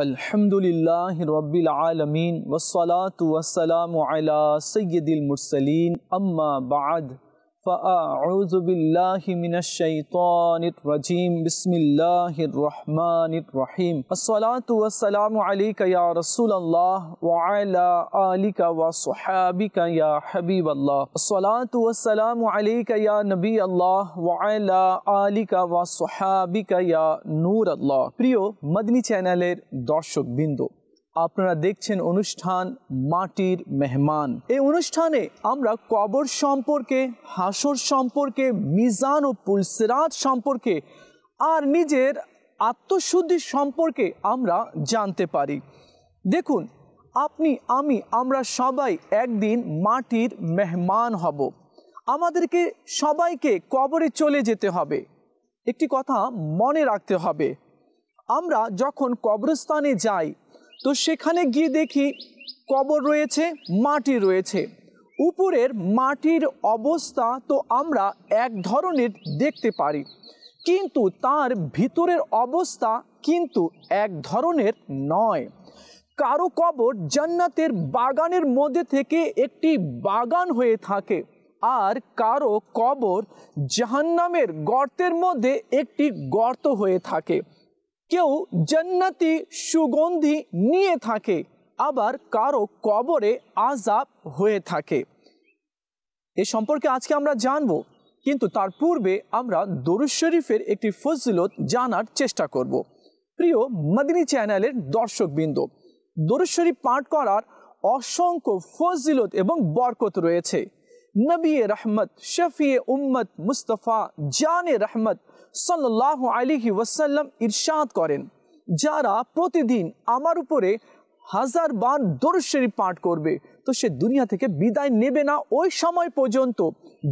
वस्सलामु अला सय्यदिल मुरसलीन अम्मा बाद फ़ाउज़बिल्लिमिनशैतरजीम बसमीम असलातम या रसूल वालिका वसहाबिका या हबीब या नबी अल्लाह वालिका वसहाबिका या नूर अल्लाह मदनी चैनल दर्शक बिंदु আপনারা দেখছেন অনুষ্ঠান মাটির মেহমান এই অনুষ্ঠানে আমরা কবর সম্পর্কে হাসর সম্পর্কে মিজান ও পুলসিরাত সম্পর্কে আর নিজের আত্মশুদ্ধি সম্পর্কে আমরা জানতে পারি দেখুন আপনি আমি আমরা সবাই একদিন মাটির মেহমান হব আমাদেরকে সবাইকে কবরে চলে যেতে হবে একটি কথা মনে রাখতে হবে আমরা যখন কবরস্থানে যাই তো সেখানে গিয়ে দেখি কবর রয়েছে মাটি রয়েছে উপরের মাটির অবস্থা তো আমরা এক ধরনের দেখতে পারি কিন্তু তার ভিতরের অবস্থা কিন্তু এক ধরনের নয় কারো কবর জান্নাতের বাগানের মধ্যে থেকে একটি বাগান হয়ে থাকে আর কারো কবর জাহান্নামের গর্তের মধ্যে একটি গর্ত হয়ে থাকে কেউ জান্নাতি সুগন্ধি নিয়ে থাকে আবার কারো কবরে আজাব হয়ে থাকে এ সম্পর্কে আজকে আমরা জানব কিন্তু তার পূর্বে আমরা দরুজ শরীফের একটি ফজিলত জানার চেষ্টা করব। প্রিয় মদিনী চ্যানেলের দর্শকবৃন্দ দরুজ শরীফ পাঠ করার অসংখ্য ফজিলত এবং বরকত রয়েছে নবী রহমত শফিয়ে উম্মত মুস্তফা জানে রহমত সাল্লাহ আলিহি ওয়াসাল্লাম ইরশাদ করেন যারা প্রতিদিন আমার উপরে হাজার বার দরুশরী পাঠ করবে তো সে দুনিয়া থেকে বিদায় নেবে না ওই সময় পর্যন্ত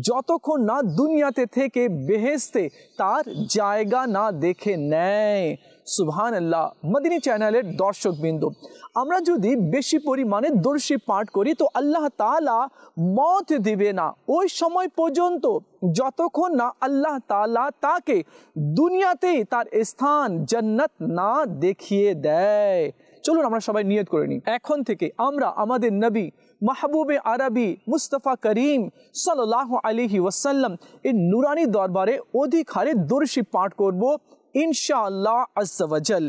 যতক্ষণ না দুনিয়াতে থেকে বেহেস্তে তার জায়গা না দেখে নেয় সুহান আল্লাহ মদিনী চ্যানেলের দর্শকবৃন্দ আমরা যদি বেশি পরিমাণে দর্শি পাঠ করি তো আল্লাহ তালা মত দিবে না ওই সময় পর্যন্ত যতক্ষণ না আল্লাহ তালা তাকে দুনিয়াতেই তার স্থান জন্নত না দেখিয়ে দেয় চলুন আমরা সবাই নিয়ত করে নিই এখন থেকে আমরা আমাদের নবী মাহবুবে আরবি মুস্তফা করিম সাল আলিহি ওয়াসাল্লাম এই নুরানি দরবারে অধিক হারে দর্শি পাঠ করবো ইনশাআল্লাহ আছവজল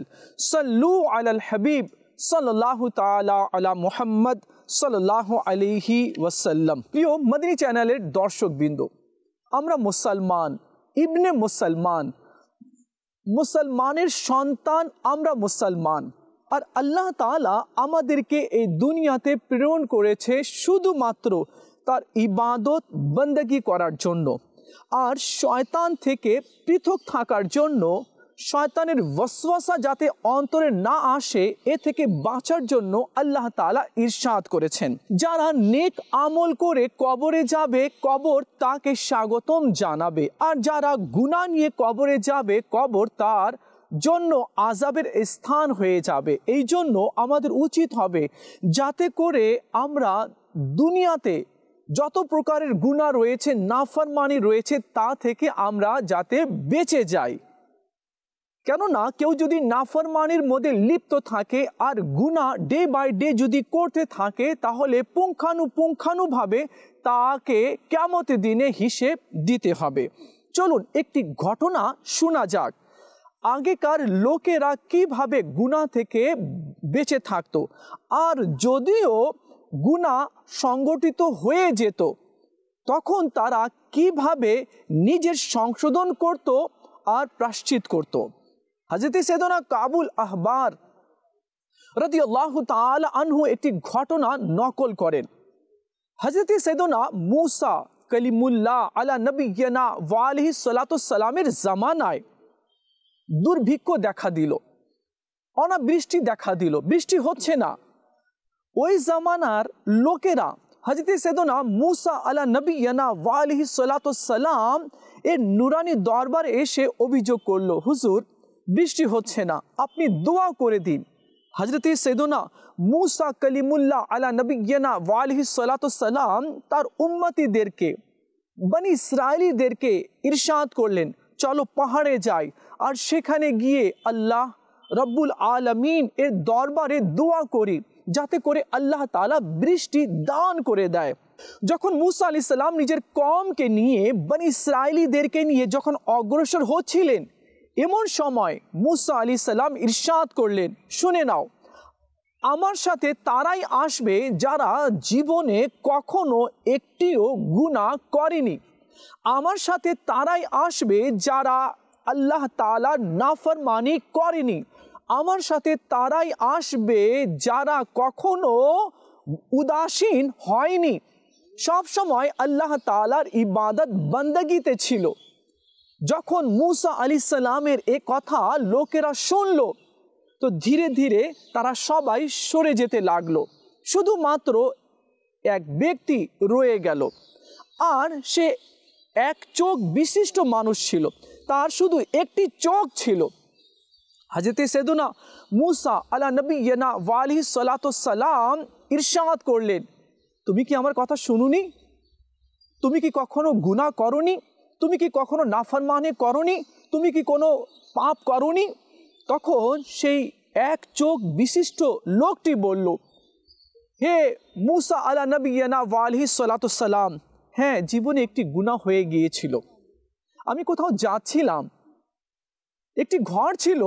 সল্লু আলাল হাবীব সললাহু তাআলা আলা মুহাম্মদ সললাহু আলাইহি ওয়াসাল্লাম পিও মাদ্রি চ্যানেল এর দর্শকবৃন্দ আমরা মুসলমান ইবনে মুসলমান মুসলমানের সন্তান আমরা মুসলমান আর আল্লাহ তাআলা আমদেরকে এই দুনিয়াতে প্রেরণ করেছে শুধুমাত্র তার ইবাদত বندگی করার জন্য আর শয়তান থেকে পৃথক থাকার জন্য শয়তানের ওয়াসওয়াসা যাতে অন্তরে না আসে এ থেকে বাঁচার জন্য আল্লাহ তালা ইরশাদ করেছেন যারা নেক আমল করে কবরে যাবে কবর তাকে স্বাগতম জানাবে আর যারা গুণা নিয়ে কবরে যাবে কবর তার জন্য আজাবের স্থান হয়ে যাবে এই জন্য আমাদের উচিত হবে যাতে করে আমরা দুনিয়াতে যত প্রকারের গুণা রয়েছে মানি রয়েছে তা থেকে আমরা যাতে বেঁচে যাই কেননা কেউ যদি নাফরমানির মধ্যে লিপ্ত থাকে আর গুণা ডে বাই ডে যদি করতে থাকে তাহলে পুঙ্খানুপুঙ্খানুভাবে তাকে কেমতে দিনে হিসেব দিতে হবে চলুন একটি ঘটনা শোনা যাক আগেকার লোকেরা কিভাবে গুণা থেকে বেঁচে থাকত আর যদিও গুণা সংগঠিত হয়ে যেত তখন তারা কিভাবে নিজের সংশোধন করত আর প্রাশ্চিত করতো হাজরতি সেদনা কাবুল আহবার রতি আল্লাহ আনহু একটি ঘটনা নকল করেন হজরতি সেদনা মুসা কলিমুল্লাহ আলা নবীনা ওয়ালহি সালাতামের জামানায় দুর্ভিক্ষ দেখা দিল অনাবৃষ্টি দেখা দিল বৃষ্টি হচ্ছে না ওই জামানার লোকেরা হজরত সেদনা মুসা আলা নবীনা ওয়ালহি সালাতাম এর নুরানি দরবারে এসে অভিযোগ করলো হুজুর বৃষ্টি হচ্ছে না আপনি দোয়া করে দিন হযরতি সাইদোনা মূসা কলিমুল্লাহ আলা নবিয়ানা ওয়ালিহি সলাতু সালাম তার উম্মতিদেরকে বনি ইসরাঈলিদেরকে ইরশাদ করলেন চলো পাহাড়ে যাই আর সেখানে গিয়ে আল্লাহ রব্বুল আলামিন এ দরবারে দোয়া করি যাতে করে আল্লাহ তাআলা বৃষ্টি দান করে দেয় যখন মূসা আলাইহিস সালাম নিজ কওম কে নিয়ে বনি ইসরাঈলিদেরকে নিয়ে যখন অগ্রসর হচ্ছিলেন এমন সময় মুসা আলি সাল্লাম ইরশাদ করলেন শুনে নাও আমার সাথে তারাই আসবে যারা জীবনে কখনো একটিও গুণা করেনি আমার সাথে তারাই আসবে যারা আল্লাহ তালার নাফরমানি করেনি আমার সাথে তারাই আসবে যারা কখনো উদাসীন হয়নি সব সময় আল্লাহ তালার ইবাদত বন্দগিতে ছিল যখন মুসা আলি সালামের এ কথা লোকেরা শুনল তো ধীরে ধীরে তারা সবাই সরে যেতে লাগলো শুধুমাত্র এক ব্যক্তি রয়ে গেল আর সে এক চোখ বিশিষ্ট মানুষ ছিল তার শুধু একটি চোখ ছিল হাজরতে সেদুনা মুসা আলা ইয়না ওয়ালি সালাম ইরশাদ করলেন তুমি কি আমার কথা শুনুনি তুমি কি কখনো গুণা করনি তুমি কি কখনো মানে করনি তুমি কি কোনো পাপ করনি তখন সেই এক চোখ বিশিষ্ট লোকটি বলল হে মুসা আলা নবীনা ওয়ালহি সালাতাম হ্যাঁ জীবনে একটি গুণা হয়ে গিয়েছিল আমি কোথাও যাচ্ছিলাম একটি ঘর ছিল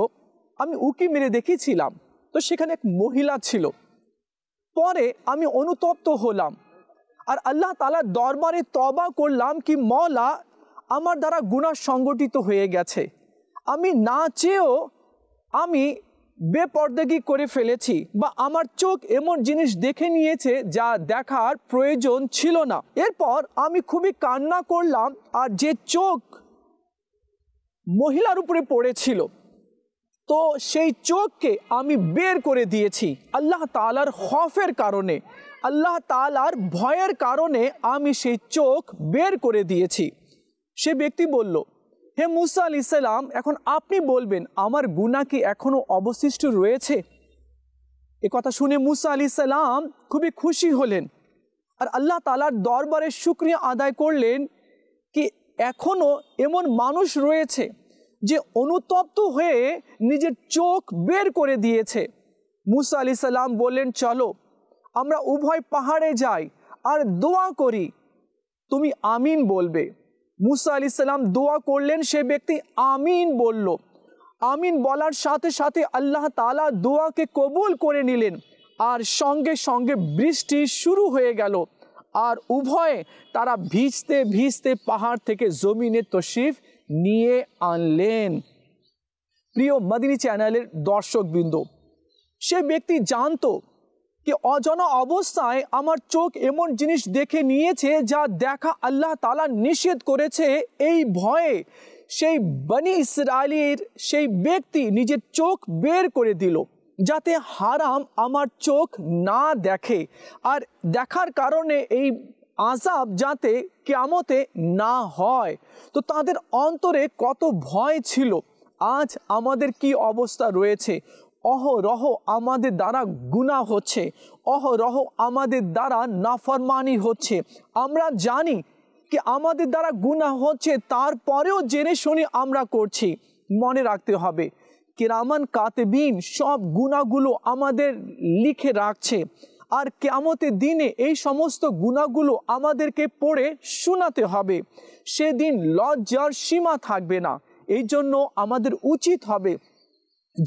আমি উকি মেরে দেখেছিলাম তো সেখানে এক মহিলা ছিল পরে আমি অনুতপ্ত হলাম আর আল্লাহ তালা দরবারে তবা করলাম কি মলা আমার দ্বারা গুণা সংগঠিত হয়ে গেছে আমি না চেয়েও আমি বেপর্দাগি করে ফেলেছি বা আমার চোখ এমন জিনিস দেখে নিয়েছে যা দেখার প্রয়োজন ছিল না এরপর আমি খুবই কান্না করলাম আর যে চোখ মহিলার উপরে পড়েছিল তো সেই চোখকে আমি বের করে দিয়েছি আল্লাহ তালার হফের কারণে আল্লাহ তালার ভয়ের কারণে আমি সেই চোখ বের করে দিয়েছি সে ব্যক্তি বলল হে মুসা আলি ইসাল্লাম এখন আপনি বলবেন আমার গুণা কি এখনও অবশিষ্ট রয়েছে এ কথা শুনে মুসা আলি সালাম খুবই খুশি হলেন আর আল্লাহ তালার দরবারে শুক্রিয়া আদায় করলেন কি এখনও এমন মানুষ রয়েছে যে অনুতপ্ত হয়ে নিজের চোখ বের করে দিয়েছে মুসা আলি সাল্লাম বললেন চলো আমরা উভয় পাহাড়ে যাই আর দোয়া করি তুমি আমিন বলবে মুসা আলি সাল্লাম দোয়া করলেন সে ব্যক্তি আমিন বলল আমিন বলার সাথে সাথে আল্লাহ তালা দোয়াকে কবুল করে নিলেন আর সঙ্গে সঙ্গে বৃষ্টি শুরু হয়ে গেল আর উভয়ে তারা ভিজতে ভিজতে পাহাড় থেকে জমিনে তশিফ নিয়ে আনলেন প্রিয় মদিনী চ্যানেলের দর্শকবৃন্দ সে ব্যক্তি জানতো কি অজানা অবস্থায় আমার চোখ এমন জিনিস দেখে নিয়েছে যা দেখা আল্লাহ তালা নিষেধ করেছে এই ভয়ে সেই বনি ইসরায়েলের সেই ব্যক্তি নিজের চোখ বের করে দিল যাতে হারাম আমার চোখ না দেখে আর দেখার কারণে এই আজাব যাতে কেমতে না হয় তো তাদের অন্তরে কত ভয় ছিল আজ আমাদের কি অবস্থা রয়েছে অহরহ আমাদের দ্বারা গুণা হচ্ছে অহরহ আমাদের দ্বারা নাফরমানি হচ্ছে আমরা জানি কি আমাদের দ্বারা গুণা হচ্ছে তারপরেও জেনে শুনে আমরা করছি মনে রাখতে হবে কেরামান কাতেবিন সব গুণাগুলো আমাদের লিখে রাখছে আর কেমতের দিনে এই সমস্ত গুণাগুলো আমাদেরকে পড়ে শোনাতে হবে সেদিন লজ্জার সীমা থাকবে না এই জন্য আমাদের উচিত হবে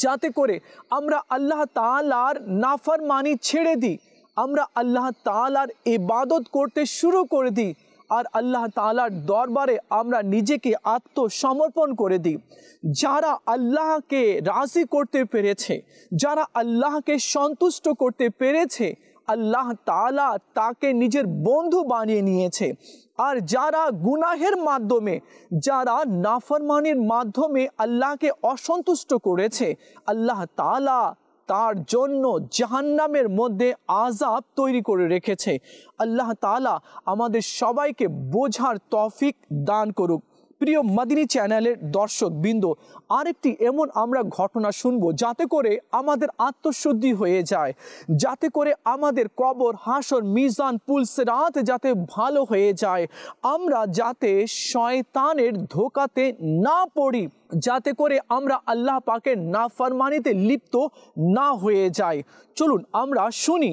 যাতে করে আমরা আল্লাহ তালার নাফরমানি ছেড়ে দিই আমরা আল্লাহ তালার ইবাদত করতে শুরু করে দিই আর আল্লাহ তালার দরবারে আমরা নিজেকে আত্মসমর্পণ করে দিই যারা আল্লাহকে রাজি করতে পেরেছে যারা আল্লাহকে সন্তুষ্ট করতে পেরেছে আল্লাহ তালা তাকে নিজের বন্ধু বানিয়ে নিয়েছে আর যারা গুনাহের মাধ্যমে যারা নাফরমানির মাধ্যমে আল্লাহকে অসন্তুষ্ট করেছে আল্লাহ তালা তার জন্য জাহান্নামের মধ্যে আজাব তৈরি করে রেখেছে আল্লাহ তালা আমাদের সবাইকে বোঝার তফিক দান করুক প্রিয় মাদিনী চ্যানেলের দর্শক বিন্দু আরেকটি এমন আমরা ঘটনা শুনবো যাতে করে আমাদের আত্মশুদ্ধি হয়ে যায় যাতে করে আমাদের কবর হাসর মিজান পুলস রাত যাতে ভালো হয়ে যায় আমরা যাতে শয়তানের ধোকাতে না পড়ি যাতে করে আমরা আল্লাহ পাকের না ফরমানিতে লিপ্ত না হয়ে যায় চলুন আমরা শুনি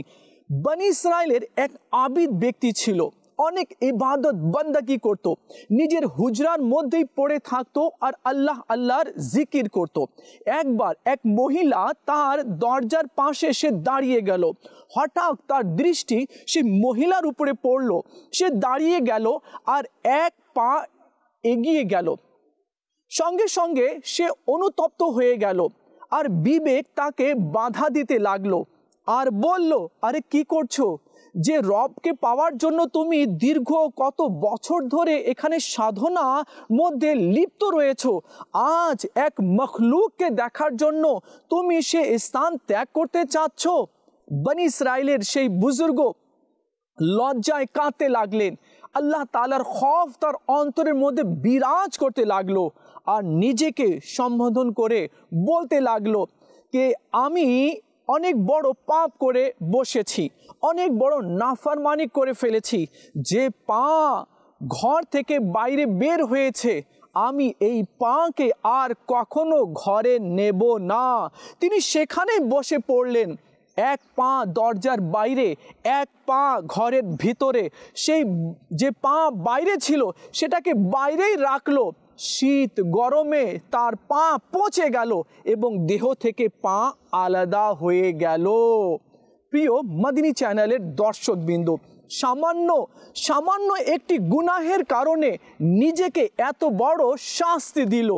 বনি ইসরায়েলের এক আবিদ ব্যক্তি ছিল অনেক ইবাদত বন্দাকি করত। নিজের হুজরার মধ্যেই পড়ে থাকতো আর আল্লাহ আল্লাহর জিকির করত। একবার এক মহিলা তার দরজার পাশে সে দাঁড়িয়ে গেল হঠাৎ তার দৃষ্টি সে মহিলার উপরে পড়ল সে দাঁড়িয়ে গেল আর এক পা এগিয়ে গেল সঙ্গে সঙ্গে সে অনুতপ্ত হয়ে গেল আর বিবেক তাকে বাধা দিতে লাগলো আর বলল আরে কি করছো যে রবকে পাওয়ার জন্য তুমি দীর্ঘ কত বছর ধরে এখানে সাধনা মধ্যে লিপ্ত রয়েছ আজ এক মখলুককে দেখার জন্য তুমি সে স্থান ত্যাগ করতে চাচ্ছ বনি ইসরায়েলের সেই বুজুর্গ লজ্জায় কাঁদতে লাগলেন আল্লাহ তালার খফ তার অন্তরের মধ্যে বিরাজ করতে লাগলো আর নিজেকে সম্বোধন করে বলতে লাগলো কে আমি অনেক বড় পাপ করে বসেছি অনেক বড় নাফারমানি করে ফেলেছি যে পা ঘর থেকে বাইরে বের হয়েছে আমি এই পাকে আর কখনো ঘরে নেব না তিনি সেখানে বসে পড়লেন এক পা দরজার বাইরে এক পা ঘরের ভিতরে সেই যে পা বাইরে ছিল সেটাকে বাইরেই রাখলো শীত গরমে তার পা পচে গেল এবং দেহ থেকে পা আলাদা হয়ে গেল প্রিয় মদিনী চ্যানেলের দর্শকবৃন্দ সামান্য সামান্য একটি গুনাহের কারণে নিজেকে এত বড় শাস্তি দিল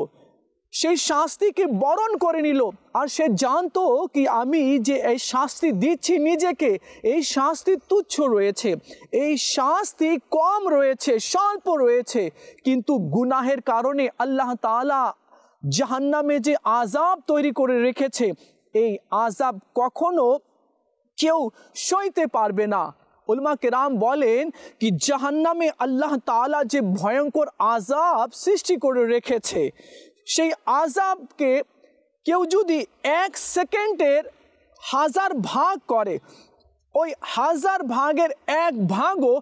সেই শাস্তিকে বরণ করে নিল আর সে জানতো কি আমি যে এই শাস্তি দিচ্ছি নিজেকে এই শাস্তি তুচ্ছ রয়েছে এই শাস্তি কম রয়েছে স্বল্প রয়েছে কিন্তু গুনাহের কারণে আল্লাহ তালা জাহান্নামে যে আজাব তৈরি করে রেখেছে এই আজাব কখনো কেউ সইতে পারবে না উলমা কেরাম বলেন কি জাহান্নামে আল্লাহ তালা যে ভয়ঙ্কর আজাব সৃষ্টি করে রেখেছে সেই আজাবকে কেউ যদি এক সেকেন্ডের হাজার ভাগ করে ওই হাজার ভাগের এক ভাগও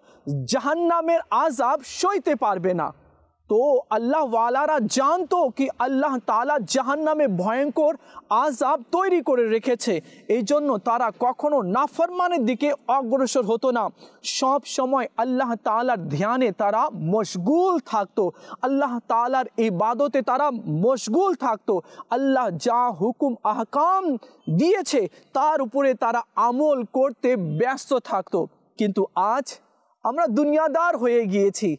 জাহান্নামের আজাব সইতে পারবে না তো আল্লাহ ওয়ালারা জানতো কি আল্লাহ তালা জাহান্নামে ভয়ঙ্কর আজাব তৈরি করে রেখেছে এই জন্য তারা কখনো নাফরমানের দিকে অগ্রসর হতো না সব সময় আল্লাহ তালার ধ্যানে তারা মশগুল থাকতো আল্লাহ তালার বাদতে তারা মশগুল থাকতো আল্লাহ যা হুকুম আহকাম দিয়েছে তার উপরে তারা আমল করতে ব্যস্ত থাকতো কিন্তু আজ আমরা দুনিয়াদার হয়ে গিয়েছি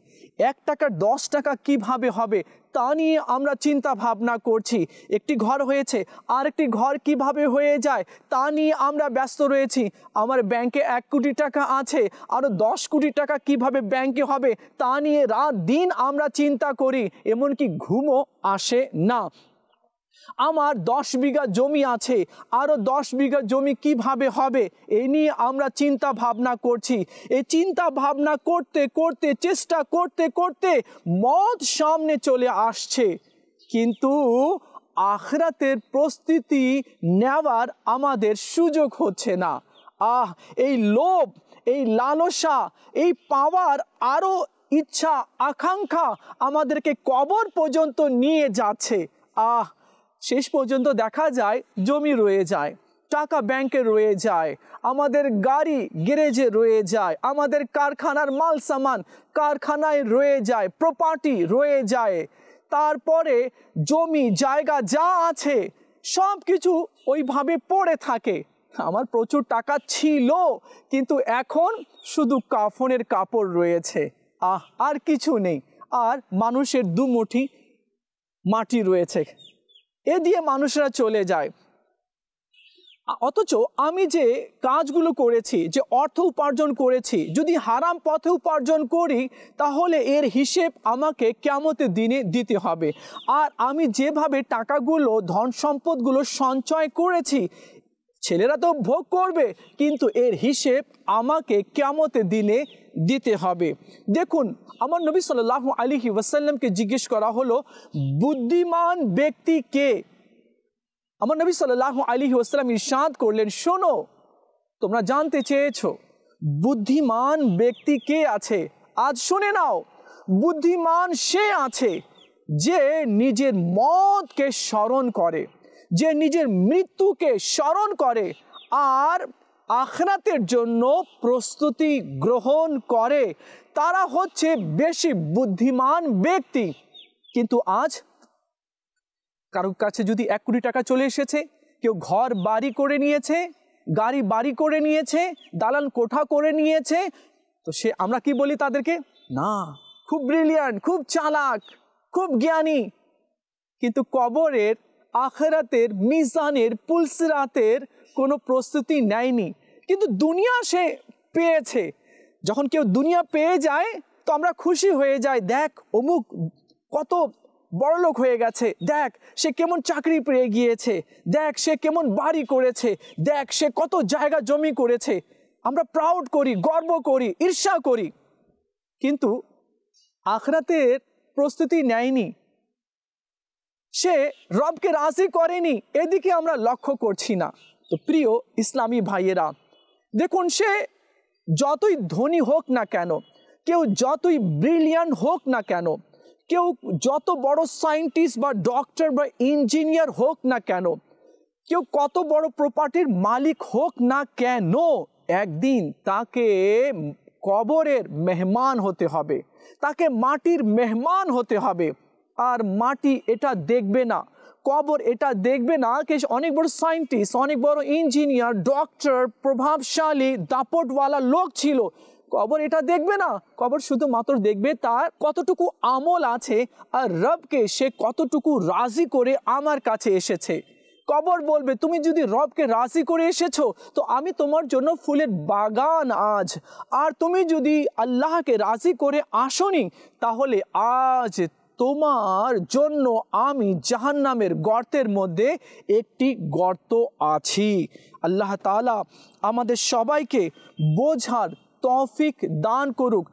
এক টাকার দশ টাকা কিভাবে হবে তা নিয়ে আমরা চিন্তা ভাবনা করছি একটি ঘর হয়েছে আর একটি ঘর কিভাবে হয়ে যায় তা নিয়ে আমরা ব্যস্ত রয়েছি আমার ব্যাংকে এক কোটি টাকা আছে আরও দশ কোটি টাকা কিভাবে ব্যাংকে হবে তা নিয়ে রাত দিন আমরা চিন্তা করি এমনকি ঘুমও আসে না আমার দশ বিঘা জমি আছে আরও দশ বিঘা জমি কিভাবে হবে এ নিয়ে আমরা চিন্তা ভাবনা করছি এই চিন্তা ভাবনা করতে করতে চেষ্টা করতে করতে মদ সামনে চলে আসছে কিন্তু আখরাতের প্রস্তুতি নেওয়ার আমাদের সুযোগ হচ্ছে না আহ এই লোভ এই লালসা এই পাওয়ার আরও ইচ্ছা আকাঙ্ক্ষা আমাদেরকে কবর পর্যন্ত নিয়ে যাচ্ছে আহ শেষ পর্যন্ত দেখা যায় জমি রয়ে যায় টাকা ব্যাংকে রয়ে যায় আমাদের গাড়ি গ্যারেজে রয়ে যায় আমাদের কারখানার মাল সামান কারখানায় রয়ে যায় প্রপার্টি রয়ে যায় তারপরে জমি জায়গা যা আছে সব কিছু ওইভাবে পড়ে থাকে আমার প্রচুর টাকা ছিল কিন্তু এখন শুধু কাফনের কাপড় রয়েছে আহ আর কিছু নেই আর মানুষের দুমুঠি মাটি রয়েছে এ দিয়ে মানুষরা চলে যায় অথচ আমি যে কাজগুলো করেছি যে অর্থ উপার্জন করেছি যদি হারাম পথে উপার্জন করি তাহলে এর হিসেব আমাকে কেমতে দিনে দিতে হবে আর আমি যেভাবে টাকাগুলো ধন সম্পদগুলো সঞ্চয় করেছি ছেলেরা তো ভোগ করবে কিন্তু এর হিসেব আমাকে কেমতে দিনে দিতে হবে দেখুন আমার নবী সাল্লাহ আলিহি ওয়াসাল্লামকে জিজ্ঞেস করা হলো বুদ্ধিমান ব্যক্তি কে আমার নবী সাল্লাহ আলিহি ওয়াসাল্লাম ইরশাদ করলেন শোনো তোমরা জানতে চেয়েছ বুদ্ধিমান ব্যক্তি কে আছে আজ শুনে নাও বুদ্ধিমান সে আছে যে নিজের মতকে স্মরণ করে যে নিজের মৃত্যুকে স্মরণ করে আর আখরাতের জন্য প্রস্তুতি গ্রহণ করে তারা হচ্ছে বেশি বুদ্ধিমান ব্যক্তি কিন্তু আজ কারোর কাছে যদি এক কোটি টাকা চলে এসেছে কেউ ঘর বাড়ি করে নিয়েছে গাড়ি বাড়ি করে নিয়েছে দালান কোঠা করে নিয়েছে তো সে আমরা কি বলি তাদেরকে না খুব ব্রিলিয়ান্ট খুব চালাক খুব জ্ঞানী কিন্তু কবরের আখেরাতের মিজানের পুলসরাতের কোনো প্রস্তুতি নেয়নি কিন্তু দুনিয়া সে পেয়েছে যখন কেউ দুনিয়া পেয়ে যায় তো আমরা খুশি হয়ে যাই দেখ অমুক কত বড় লোক হয়ে গেছে দেখ সে কেমন চাকরি পেয়ে গিয়েছে দেখ সে কেমন বাড়ি করেছে দেখ সে কত জায়গা জমি করেছে আমরা প্রাউড করি গর্ব করি ঈর্ষা করি কিন্তু আখরাতের প্রস্তুতি নেয়নি সে রবকে রাজি করেনি এদিকে আমরা লক্ষ্য করছি না তো প্রিয় ইসলামী ভাইয়েরা দেখুন সে যতই ধনী হোক না কেন কেউ যতই ব্রিলিয়ান্ট হোক না কেন কেউ যত বড় সায়েন্টিস্ট বা ডক্টর বা ইঞ্জিনিয়ার হোক না কেন কেউ কত বড় প্রপার্টির মালিক হোক না কেন একদিন তাকে কবরের মেহমান হতে হবে তাকে মাটির মেহমান হতে হবে আর মাটি এটা দেখবে না কবর এটা দেখবে না কে অনেক বড় সায়েন্টিস্ট অনেক বড় ইঞ্জিনিয়ার ডক্টর প্রভাবশালী দাপটওয়ালা লোক ছিল কবর এটা দেখবে না কবর শুধুমাত্র দেখবে তার কতটুকু আমল আছে আর রবকে সে কতটুকু রাজি করে আমার কাছে এসেছে কবর বলবে তুমি যদি রবকে রাজি করে এসেছো তো আমি তোমার জন্য ফুলের বাগান আজ আর তুমি যদি আল্লাহকে রাজি করে আসনি তাহলে আজ তোমার জন্য আমি জাহান্নামের গর্তের মধ্যে একটি গর্ত আছি আল্লাহ তাআলা আমাদের সবাইকে বোজার তৌফিক দান করুক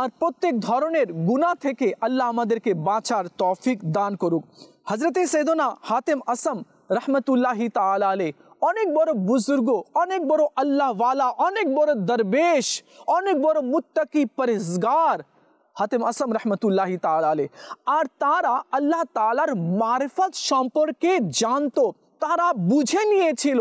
আর প্রত্যেক ধরনের গুনাহ থেকে আল্লাহ আমাদেরকে বাঁচার তৌফিক দান করুক হযরতে সাইয়্যিদুনা হাতিম আসম রাহমাতুল্লাহি তাআলে অনেক বড় বুজুর্গ অনেক বড় আল্লাহওয়ালা অনেক বড় দরবেশ অনেক বড় মুত্তাকি পরিসগার হাতেম আসলাম রহমতুল্লাহি তাল আলে আর তারা আল্লাহ তালার মারফত সম্পর্কে জানতো তারা বুঝে নিয়েছিল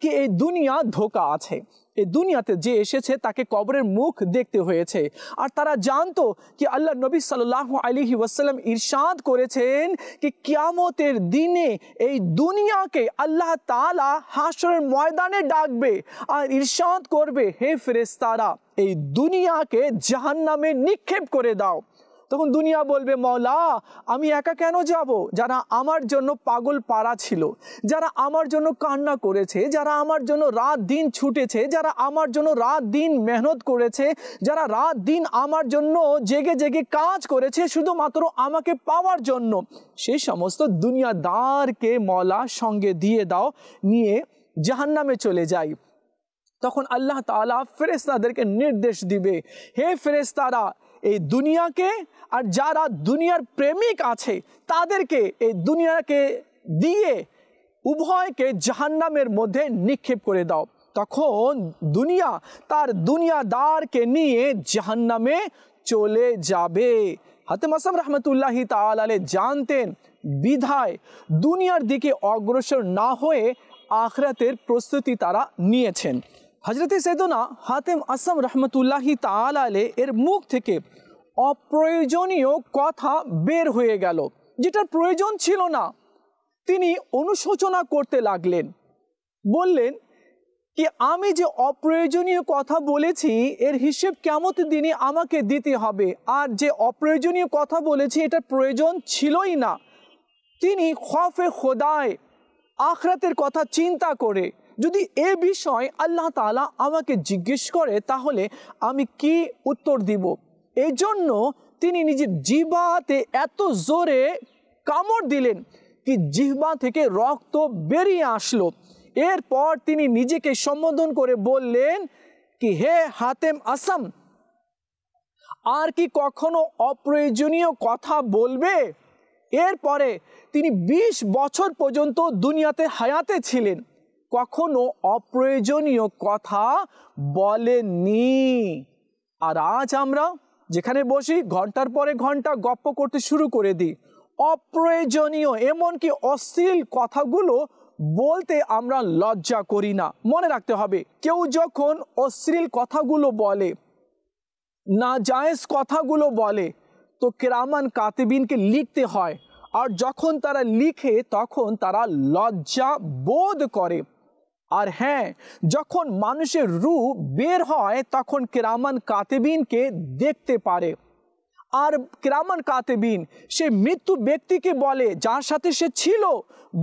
কি এই দুনিয়া ধোকা আছে এই দুনিয়াতে যে এসেছে তাকে কবরের মুখ দেখতে হয়েছে আর তারা জানতো কি আল্লাহ নবী সাল্লাহ আলী ওয়াসাল্লাম ইরশাদ করেছেন কি কিয়ামতের দিনে এই দুনিয়াকে আল্লাহ তালা হাসরের ময়দানে ডাকবে আর ইরশাদ করবে হে ফেরেস্তারা এই দুনিয়াকে জাহান্নামে নিক্ষেপ করে দাও তখন দুনিয়া বলবে মওলা আমি একা কেন যাব যারা আমার জন্য পাগল পাড়া ছিল যারা আমার জন্য কান্না করেছে যারা আমার জন্য রাত দিন ছুটেছে যারা আমার জন্য রাত দিন মেহনত করেছে যারা রাত দিন আমার জন্য জেগে জেগে কাজ করেছে শুধুমাত্র আমাকে পাওয়ার জন্য সেই সমস্ত দুনিয়াদারকে মলা সঙ্গে দিয়ে দাও নিয়ে জাহান্নামে চলে যায় তখন আল্লাহ তালা ফেরেস্তাদেরকে নির্দেশ দিবে হে ফেরেস্তারা এই দুনিয়াকে আর যারা দুনিয়ার প্রেমিক আছে তাদেরকে এই দুনিয়াকে দিয়ে উভয়কে জাহান্নামের মধ্যে নিক্ষেপ করে দাও তখন দুনিয়া তার দুনিয়াদারকে নিয়ে জাহান্নামে চলে যাবে হাতেম আসাম রহমতুল্লাহি তালে জানতেন বিধায় দুনিয়ার দিকে অগ্রসর না হয়ে আখরাতের প্রস্তুতি তারা নিয়েছেন হজরতে সেদনা হাতেম আসাম রহমতুল্লাহি তালে এর মুখ থেকে অপ্রয়োজনীয় কথা বের হয়ে গেল যেটার প্রয়োজন ছিল না তিনি অনুশোচনা করতে লাগলেন বললেন কি আমি যে অপ্রয়োজনীয় কথা বলেছি এর হিসেব কেমত দিনই আমাকে দিতে হবে আর যে অপ্রয়োজনীয় কথা বলেছি এটা প্রয়োজন ছিলই না তিনি খফে খোদায় আখরাতের কথা চিন্তা করে যদি এ বিষয় আল্লাহ তালা আমাকে জিজ্ঞেস করে তাহলে আমি কি উত্তর দিব এই জন্য তিনি নিজের জিবাতে এত জোরে কামড় দিলেন কি জিহ্বা থেকে রক্ত বেরিয়ে আসলো এরপর তিনি নিজেকে সম্বোধন করে বললেন কি হে হাতেম আসাম আর কি কখনো অপ্রয়োজনীয় কথা বলবে এরপরে তিনি ২০ বছর পর্যন্ত দুনিয়াতে হায়াতে ছিলেন কখনো অপ্রয়োজনীয় কথা বলেনি আর আজ আমরা যেখানে বসি ঘন্টার পরে ঘন্টা গপ্প করতে শুরু করে দিই অপ্রয়োজনীয় এমনকি অশ্লীল কথাগুলো বলতে আমরা লজ্জা করি না মনে রাখতে হবে কেউ যখন অশ্লীল কথাগুলো বলে না জায়েজ কথাগুলো বলে তো কেরামান কাতেবিনকে লিখতে হয় আর যখন তারা লিখে তখন তারা লজ্জা বোধ করে আর হ্যাঁ যখন মানুষের রু বের হয় তখন কেরামান কাতেবিনকে দেখতে পারে আর কেরামান কাতেবিন সে মৃত্যু ব্যক্তিকে বলে যার সাথে সে ছিল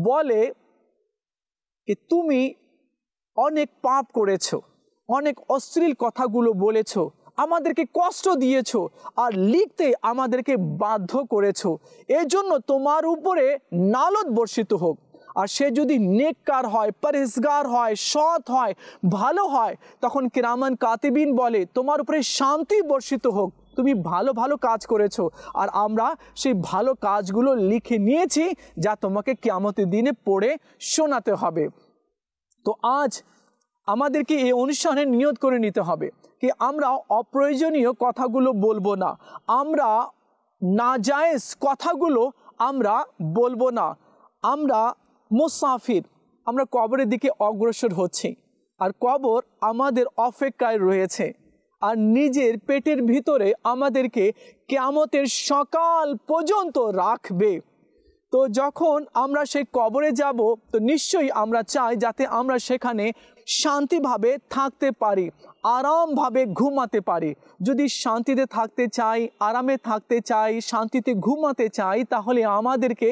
বলে যে তুমি অনেক পাপ করেছ অনেক অশ্লীল কথাগুলো বলেছ আমাদেরকে কষ্ট দিয়েছ আর লিখতে আমাদেরকে বাধ্য করেছ এজন্য তোমার উপরে নালত বর্ষিত হোক আর সে যদি নেককার হয় পরেজগার হয় সৎ হয় ভালো হয় তখন কিরামান কাতিবিন বলে তোমার উপরে শান্তি বর্ষিত হোক তুমি ভালো ভালো কাজ করেছো আর আমরা সেই ভালো কাজগুলো লিখে নিয়েছি যা তোমাকে কেমতের দিনে পড়ে শোনাতে হবে তো আজ আমাদেরকে এই অনুষ্ঠানে নিয়ত করে নিতে হবে কি আমরা অপ্রয়োজনীয় কথাগুলো বলবো না আমরা নাজায়েজ কথাগুলো আমরা বলবো না আমরা মুসাফির আমরা কবরের দিকে অগ্রসর হচ্ছি আর কবর আমাদের অপেক্ষায় রয়েছে আর নিজের পেটের ভিতরে আমাদেরকে কেমতের সকাল পর্যন্ত রাখবে তো যখন আমরা সেই কবরে যাব তো নিশ্চয়ই আমরা চাই যাতে আমরা সেখানে শান্তিভাবে থাকতে পারি আরামভাবে ঘুমাতে পারি যদি শান্তিতে থাকতে চাই আরামে থাকতে চাই শান্তিতে ঘুমাতে চাই তাহলে আমাদেরকে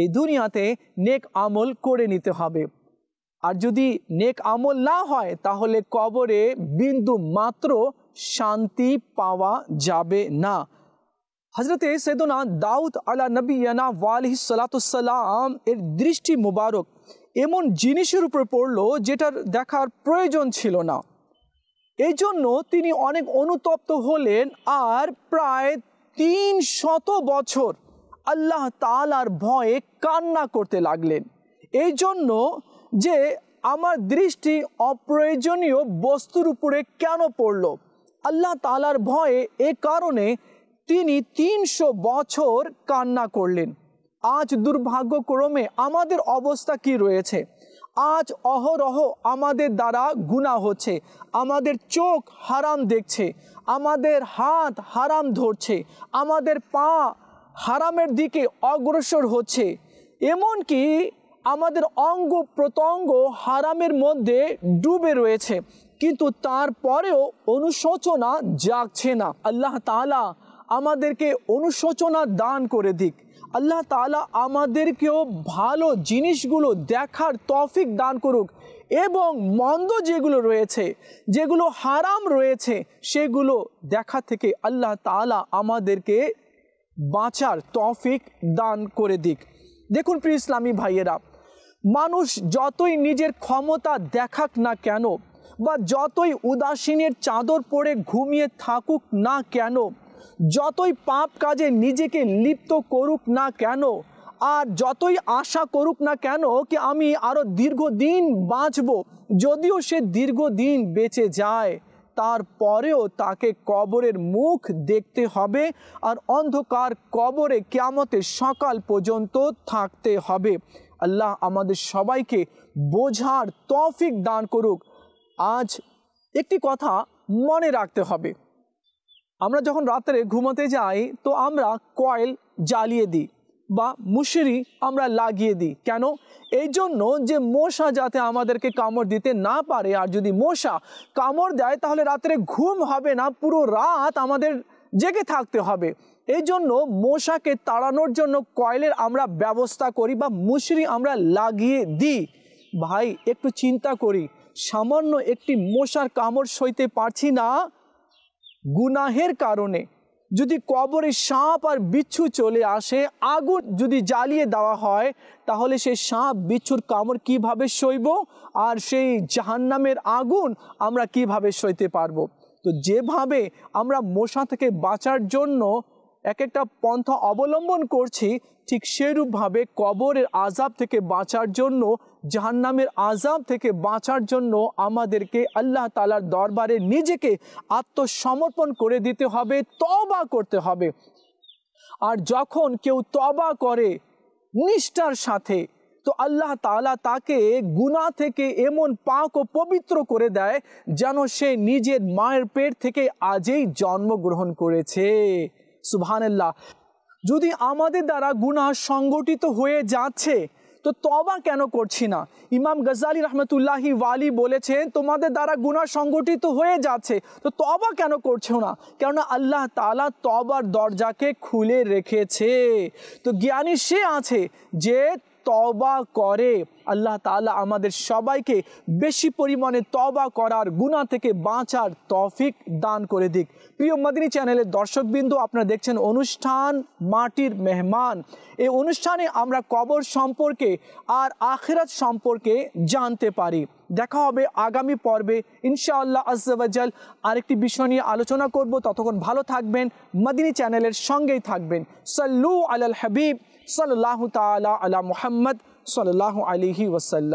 এই দুনিয়াতে নেক আমল করে নিতে হবে আর যদি নেক আমল না হয় তাহলে কবরে বিন্দু মাত্র শান্তি পাওয়া যাবে না হজরত সৈদনা দাউদ আলা নবীনা ওয়ালি সালাতাম এর দৃষ্টি মোবারক এমন জিনিসের উপর পড়ল যেটার দেখার প্রয়োজন ছিল না এই জন্য তিনি অনেক অনুতপ্ত হলেন আর প্রায় তিন শত বছর আল্লাহ তালার ভয়ে কান্না করতে লাগলেন এই জন্য যে আমার দৃষ্টি অপ্রয়োজনীয় বস্তুর উপরে কেন পড়ল আল্লাহ তালার ভয়ে এ কারণে তিনি তিনশো বছর কান্না করলেন আজ দুর্ভাগ্যক্রমে আমাদের অবস্থা কি রয়েছে আজ অহরহ আমাদের দ্বারা গুণা হচ্ছে আমাদের চোখ হারাম দেখছে আমাদের হাত হারাম ধরছে আমাদের পা হারামের দিকে অগ্রসর হচ্ছে এমনকি আমাদের অঙ্গ প্রত্যঙ্গ হারামের মধ্যে ডুবে রয়েছে কিন্তু তারপরেও অনুশোচনা জাগছে না আল্লাহ তালা আমাদেরকে অনুশোচনা দান করে দিক আল্লাহ তালা আমাদেরকেও ভালো জিনিসগুলো দেখার তফিক দান করুক এবং মন্দ যেগুলো রয়েছে যেগুলো হারাম রয়েছে সেগুলো দেখা থেকে আল্লাহ তালা আমাদেরকে বাঁচার তফিক দান করে দিক দেখুন প্রিয় ইসলামী ভাইয়েরা মানুষ যতই নিজের ক্ষমতা দেখাক না কেন বা যতই উদাসীনের চাদর পরে ঘুমিয়ে থাকুক না কেন যতই পাপ কাজে নিজেকে লিপ্ত করুক না কেন আর যতই আশা করুক না কেন কি আমি আরও দীর্ঘদিন বাঁচব যদিও সে দীর্ঘদিন বেঁচে যায় তারপরেও তাকে কবরের মুখ দেখতে হবে আর অন্ধকার কবরে কেমতে সকাল পর্যন্ত থাকতে হবে আল্লাহ আমাদের সবাইকে বোঝার তফিক দান করুক আজ একটি কথা মনে রাখতে হবে আমরা যখন রাত্রে ঘুমাতে যাই তো আমরা কয়েল জ্বালিয়ে দিই বা মুশরি আমরা লাগিয়ে দিই কেন এই জন্য যে মশা যাতে আমাদেরকে কামড় দিতে না পারে আর যদি মশা কামড় দেয় তাহলে রাত্রে ঘুম হবে না পুরো রাত আমাদের জেগে থাকতে হবে এই জন্য মশাকে তাড়ানোর জন্য কয়েলের আমরা ব্যবস্থা করি বা মুশরি আমরা লাগিয়ে দিই ভাই একটু চিন্তা করি সামান্য একটি মশার কামড় সইতে পারছি না গুনাহের কারণে যদি কবরে সাপ আর বিচ্ছু চলে আসে আগুন যদি জ্বালিয়ে দেওয়া হয় তাহলে সেই সাপ বিচ্ছুর কামড় কিভাবে সইব আর সেই জাহান্নামের আগুন আমরা কিভাবে সইতে পারবো তো যেভাবে আমরা মশা থেকে বাঁচার জন্য এক একটা পন্থা অবলম্বন করছি ঠিক সেরূপভাবে কবরের আজাব থেকে বাঁচার জন্য জাহান্নামের আজাব থেকে বাঁচার জন্য আমাদেরকে আল্লাহ তালার দরবারে নিজেকে আত্মসমর্পণ করে দিতে হবে তবা করতে হবে আর যখন কেউ তবা করে নিষ্ঠার সাথে তো আল্লাহ তালা তাকে গুণা থেকে এমন পাক ও পবিত্র করে দেয় যেন সে নিজের মায়ের পেট থেকে আজই জন্মগ্রহণ করেছে সুবহানাল্লাহ যদি আমাদের দ্বারা গুনাহ সংগঠিত হয়ে যাচ্ছে তো তবা কেন করছি না ইমাম গজালি রহমতুল্লাহি ওয়ালি বলেছেন তোমাদের দ্বারা গুণা সংগঠিত হয়ে যাচ্ছে তো তবা কেন করছো না কেননা আল্লাহ তালা তবার দরজাকে খুলে রেখেছে তো জ্ঞানী সে আছে যে তবা করে আল্লাহ তালা আমাদের সবাইকে বেশি পরিমাণে তবা করার গুণা থেকে বাঁচার তফিক দান করে দিক প্রিয় মাদিনী চ্যানেলের দর্শকবিন্দু আপনারা দেখছেন অনুষ্ঠান মাটির মেহমান এই অনুষ্ঠানে আমরা কবর সম্পর্কে আর আখেরাত সম্পর্কে জানতে পারি দেখা হবে আগামী পর্বে ইনশাআল্লাহ আজাল আরেকটি বিষয় নিয়ে আলোচনা করব ততক্ষণ ভালো থাকবেন মদিনী চ্যানেলের সঙ্গেই থাকবেন সাল্লু আল হাবিব صلى الله تعالى على محمد صلى الله عليه وسلم